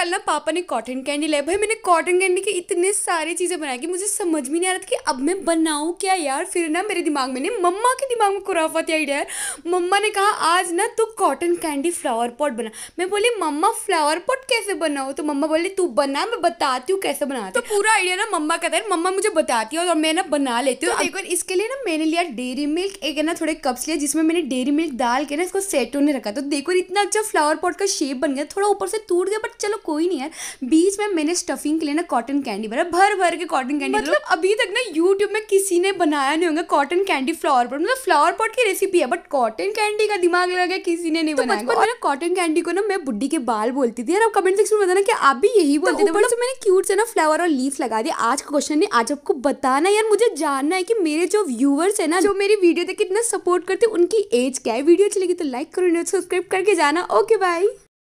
कल ना पापा ने कॉटन कैंडी लाया भाई मैंने कॉटन कैंडी के इतने सारे चीज़ें बनाई कि मुझे समझ में नहीं आ रहा था कि अब मैं बनाऊँ क्या यार फिर ना मेरे दिमाग में मम्मा के दिमाग में खुराफत आइडिया मम्मा ने कहा आज ना तू कॉटन कैंडी फ्लावर पॉट बना मैं बोली मम्मा फ्लावर पॉट कैसे बनाओ तो मम्मा बोली तू बना मैं बताती हूँ कैसे बनाते तो पूरा आइडिया ना मम्मा कहता है मम्मा मुझे बताती है और मैं ना बना लेती हूँ एक तो बार इसके लिए ना मैंने लिया डेयरी मिल्क एक है ना थोड़े कप्स लिया जिसमें मैंने डेयरी मिल्क डाल के ना इसको सेट होने रखा तो देखो इतना अच्छा फ्लावर पॉट का शेप बन गया थोड़ा ऊपर से टूट गया बट चलो कोई नहीं यार बीच में मैंने स्टफिंग के लिए ना कॉटन कैंडी भरा भर भर के कॉटन कैंडी मतलब, मतलब अभी तक ना यूट्यूब में किसी ने बनाया नहीं होगा कॉटन कैंडी फ्लावर पॉट मतलब फ्लावर पॉट की रेसिपी है बट कॉटन कैंडी का दिमाग लगा किसी ने नहीं तो बनाया और कॉटन कैंडी को ना मैं बुड्ढी के बाल बोलती थी और आप कमेंट सेक्शन में बताना कि आप भी यही बोलते थे बट मैंने क्यूट से ना फ्लावर और लीफ लगा दिया आज का क्वेश्चन नहीं आज आपको बताना यार मुझे जानना है कि मेरे जो व्यूअर्स है ना जो मेरी वीडियो देखे इतना सपोर्ट करते उनकी एज क्या है वीडियो अच्छी लगी तो लाइक करो सब्सक्राइब करके जाना ओके बाय